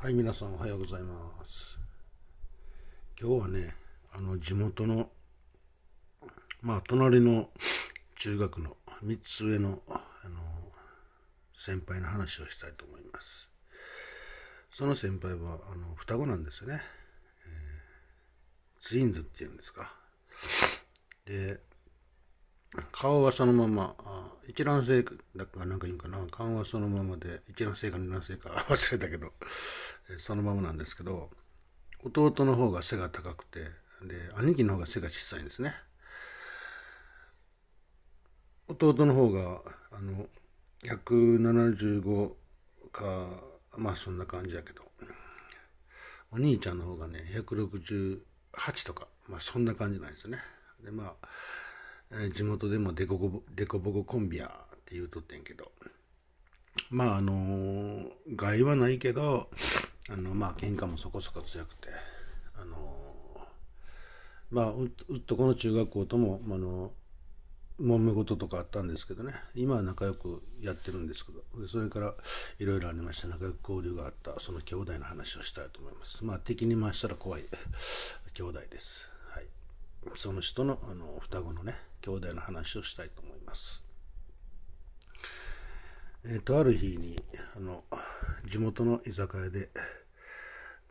はい、皆さんおはようございます。今日はね、あの地元の、まあ、隣の中学の3つ上のあの先輩の話をしたいと思います。その先輩はあの双子なんですよね、えー、ツインズっていうんですか。で、顔はそのまま、あ一卵性だかなんか言うかな、顔はそのままで、一卵性か二卵性か 忘れたけど、そのままなんですけど弟の方が背が高くてで兄貴の方が背が小さいんですね弟の方があの175かまあそんな感じやけどお兄ちゃんの方がね168とかまあそんな感じなんですよねでまあ、地元でもデコボデコボココンビやって言うとってんけどまああの害はないけどあのまあ喧嘩もそこそこ強くてあのまあうっとこの中学校ともあの揉め事とかあったんですけどね今は仲良くやってるんですけどそれからいろいろありました仲良く交流があったその兄弟の話をしたいと思いますまあ敵に回したら怖い兄弟ですはいその人のあの双子のね兄弟の話をしたいと思いますえっ、とある日にあの地元の居酒屋で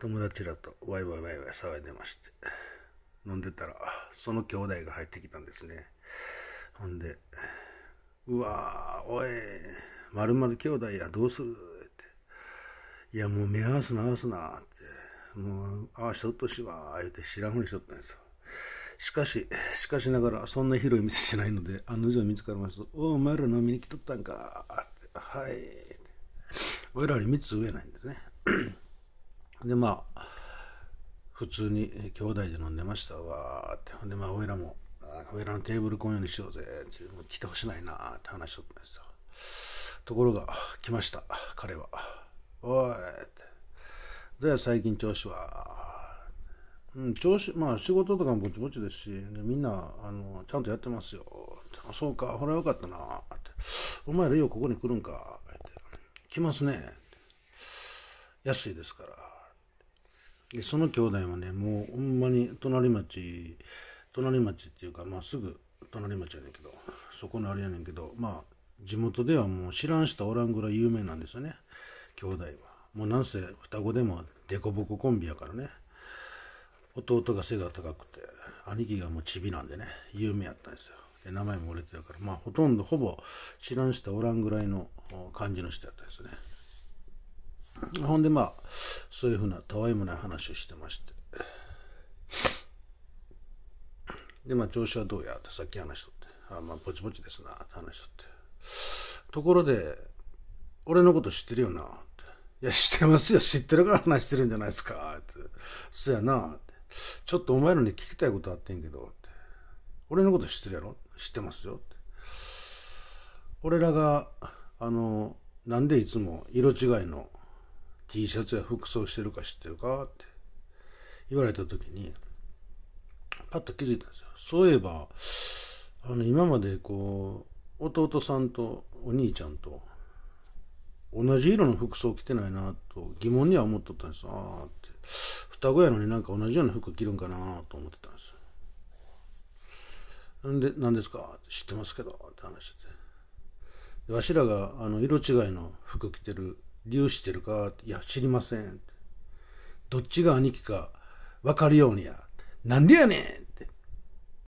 友達らとワイワイワイワイ騒いでまして、飲んでたら、その兄弟が入ってきたんですね。ほんで、うわー、おい、まるまる兄弟や、どうするって。いや、もう目合わすな、合わすな、って。もう、合わしとっとしわ、言うて知らんふりしとったんですよ。しかし、しかしながら、そんな広い店じゃないので、あの定見つかりました。おお前ら飲みに来とったんか、って。はい。俺らより3つ上なんですね。で、まあ、普通に兄弟で飲んでましたわって。ほんで、まあ、おいらも、おいらのテーブル今夜にしようぜってもう来てほしないなって話しとったんですよ。ところが、来ました、彼は。おいって。で、最近調子は。うん、調子、まあ仕事とかもぼちぼちですし、みんな、あの、ちゃんとやってますよ。あ、そうか、ほらよかったな。って。お前らようここに来るんか。来ますね。安いですから。でその兄弟はねもうほんまに隣町隣町っていうか、まあ、すぐ隣町やねんけどそこのあれやねんけどまあ地元ではもう知らん人おらんぐらい有名なんですよね兄弟はもうなんせ双子でもデコボココンビやからね弟が背が高くて兄貴がもうチビなんでね有名やったんですよで名前も売れてるからまあほとんどほぼ知らん人おらんぐらいの感じの人やったんですねほんでまあ、そういうふうなたわいもない話をしてまして。で、まあ、調子はどうやってさっき話しとって。あまあ、ぼちぼちですな、って話しとって。ところで、俺のこと知ってるよな、って。いや、知ってますよ。知ってるから話してるんじゃないですか、って。そやな、って。ちょっとお前らに聞きたいことあってんけど、って。俺のこと知ってるやろ知ってますよ、って。俺らが、あの、なんでいつも色違いの T シャツや服装してるか知ってるかって言われた時に、パッと気づいたんですよ。そういえば、あの、今までこう、弟さんとお兄ちゃんと、同じ色の服装着てないなと疑問には思っとったんですああって。双子やのになんか同じような服着るんかなと思ってたんですなんで、なんですか知ってますけど、って話してて。わしらが、あの、色違いの服着てる粒子してるかいや、知りません。どっちが兄貴か分かるようにや。なんでやねん